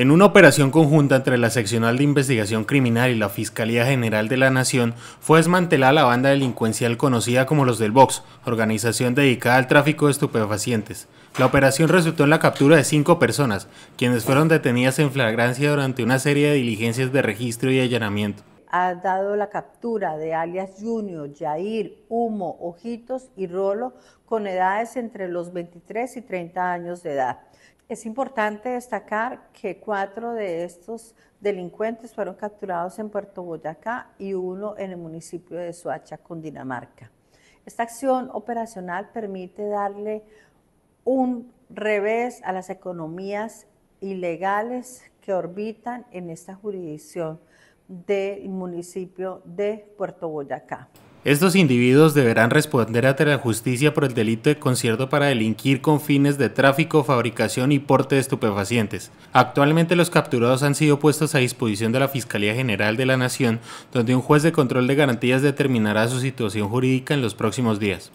En una operación conjunta entre la Seccional de Investigación Criminal y la Fiscalía General de la Nación, fue desmantelada la banda delincuencial conocida como los del Box, organización dedicada al tráfico de estupefacientes. La operación resultó en la captura de cinco personas, quienes fueron detenidas en flagrancia durante una serie de diligencias de registro y allanamiento ha dado la captura de alias Junior, Yair, Humo, Ojitos y Rolo con edades entre los 23 y 30 años de edad. Es importante destacar que cuatro de estos delincuentes fueron capturados en Puerto Boyacá y uno en el municipio de Suacha, Cundinamarca. Esta acción operacional permite darle un revés a las economías ilegales que orbitan en esta jurisdicción, del municipio de Puerto Boyacá. Estos individuos deberán responder ante la justicia por el delito de concierto para delinquir con fines de tráfico, fabricación y porte de estupefacientes. Actualmente los capturados han sido puestos a disposición de la Fiscalía General de la Nación, donde un juez de control de garantías determinará su situación jurídica en los próximos días.